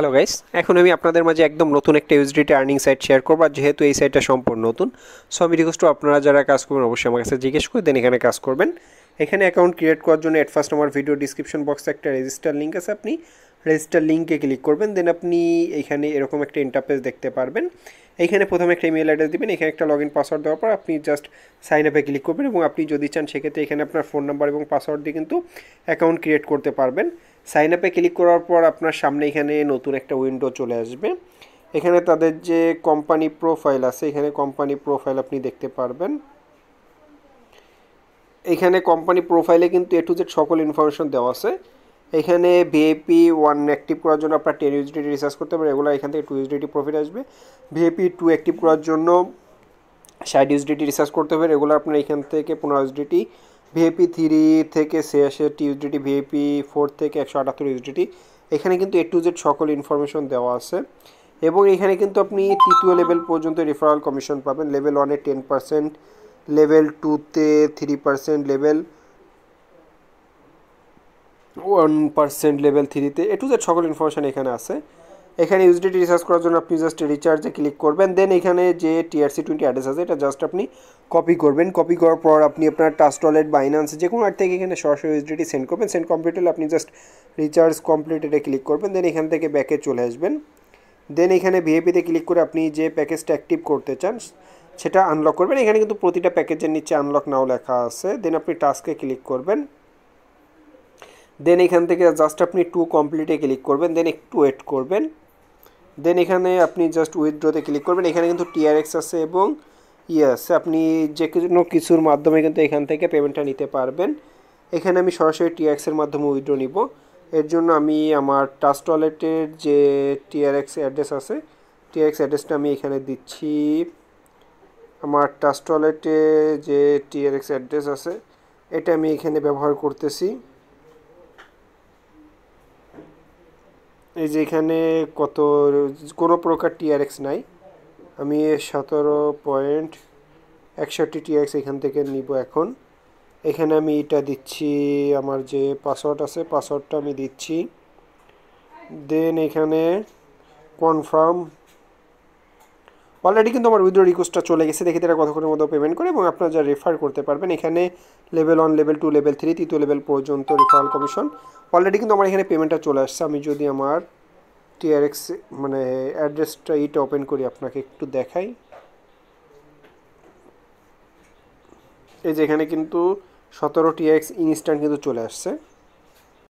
hello guys এখন আমি আপনাদের মাঝে একদম নতুন একটা ইউজডিটি আর্নিং সাইট শেয়ার করবো আর যেহেতু এই সাইটটা সম্পূর্ণ নতুন সো আমি রিকোয়েস্ট আপনারা যারা কাজ করবেন অবশ্যই আমার কাছে জিজ্ঞেস করে দেন এখানে কাজ করবেন এখানে অ্যাকাউন্ট ক্রিয়েট করার জন্য অ্যাট ফার্স্ট আমার ভিডিও ডিসক্রিপশন বক্সে একটা রেজিস্টার লিঙ্ক আছে আপনি রেজিস্টার লিঙ্কে ক্লিক করবেন দেন আপনি এখানে এরকম একটা ইন্টারফেস দেখতে পারবেন এখানে প্রথমে একটা ইমেল অ্যাড্রেস দেবেন এখানে একটা লগ ইন পাসওয়ার্ড দেওয়ার পর আপনি জাস্ট সাইন আপে ক্লিক করবেন এবং আপনি যদি চান সেক্ষেত্রে এখানে আপনার ফোন নাম্বার এবং পাসওয়ার্ড দিয়ে কিন্তু অ্যাকাউন্ট ক্রিয়েট করতে পারবেন সাইন আপে ক্লিক করার পর আপনার সামনে এখানে নতুন একটা উইন্ডো চলে আসবে এখানে তাদের যে কোম্পানি প্রোফাইল আছে এখানে কোম্পানি প্রোফাইল আপনি দেখতে পারবেন এখানে কোম্পানি প্রোফাইলে কিন্তু এ টু জেড সকল ইনফরমেশন দেওয়া আছে এখানে ভিএপি ওয়ান অ্যাক্টিভ করার জন্য আপনার টেন ইউজিডিটি রিচার্জ করতে পারেন এগুলো এখান থেকে টু ইউজিডিটি প্রফিট আসবে ভিএপি টু অ্যাক্টিভ করার জন্য ষাট ইউজিডিটি রিচার্জ করতে পারেন এগুলো আপনার এখান থেকে পনেরো ইউজিডিটি ভিএপি থ্রি থেকে ছিয়াশি ইউজিটি ভিএপি ফোর থেকে একশো আটাত্তর ইউজিটি এখানে কিন্তু এ টু জেড সকল ইনফরমেশন দেওয়া আছে এবং এখানে কিন্তু আপনি তৃতীয় লেভেল পর্যন্ত রেফারাল কমিশন পাবেন লেভেল ওয়ানে টেন পার্সেন্ট লেভেল টুতে three percent level one percent level থ্রিতে এ টু জেড সকল ইনফরমেশন এখানে আছে এখানে ইউজিডিটি রিচার্জ করার জন্য আপনি জাস্ট রিচার্জে ক্লিক করবেন দেন এখানে যে টিআরসি টোয়েন্টি অ্যাড্রেস আছে এটা জাস্ট আপনি কপি করবেন কপি করার পর আপনি আপনার টাস্ট ওয়ালেট বাইন্যান্স যে কোনো থেকে এখানে সরাসরি ইউজিডিটি সেন্ড করবেন সেন্ড কমপ্লিট হলে আপনি জাস্ট রিচার্জ কমপ্লিট এটা ক্লিক করবেন দেন এখান থেকে ব্যাকে চলে আসবেন দেন এখানে ভিএপিতে ক্লিক করে আপনি যে প্যাকেজটা অ্যাক্টিভ করতে চান সেটা আনলক করবেন এখানে কিন্তু প্রতিটা প্যাকেজের নিচে আনলক নাও লেখা আছে দেন আপনি টাস্কে ক্লিক করবেন দেন এখান থেকে জাস্ট আপনি টু কমপ্লিটে ক্লিক করবেন দেন একটু ওয়েট করবেন দেন এখানে আপনি জাস্ট উইথড্রোতে ক্লিক করবেন এখানে কিন্তু টিআরএক্স আছে এবং ইয়েস আপনি যে কোনো কিছুর মাধ্যমে কিন্তু এখান থেকে পেমেন্টটা নিতে পারবেন এখানে আমি সরাসরি টিআরএক্সের মাধ্যমে উইথড্রো নিব এর জন্য আমি আমার টাস্ট ওয়ালেটের যে টিআরএক্স অ্যাড্রেস আছে টিআরএক্স অ্যাড্রেসটা আমি এখানে দিচ্ছি আমার টাস্ট ওয়ালেটে যে টিআরএক্স অ্যাড্রেস আছে এটা আমি এখানে ব্যবহার করতেছি এই যে এখানে কত কোনো প্রকার টিআরএক্স নাই আমি সতেরো পয়েন্ট একষট্টি টিআরএক্স এখান থেকে নিব এখন এখানে আমি এটা দিচ্ছি আমার যে পাসওয়ার্ড আছে পাসওয়ার্ডটা আমি দিচ্ছি দেন এখানে কনফার্ম অলরেডি কিন্তু আমার উইথড্র রিকোয়েস্টটা চলে গেছে দেখে তারা কতক্ষণের মধ্যে পেমেন্ট করে এবং আপনারা যা রেফার করতে পারবেন এখানে level one level two level three তৃতীয় লেভেল পর্যন্ত রেফারাল কমিশন অলরেডি কিন্তু আমার এখানে পেমেন্টটা চলে আসছে আমি যদি আমার টিআরএক্স মানে অ্যাড্রেসটা এইটা ওপেন করি আপনাকে একটু দেখাই এই যে এখানে কিন্তু সতেরো টিআরএক্স ইনস্ট্যান্ট কিন্তু চলে আসছে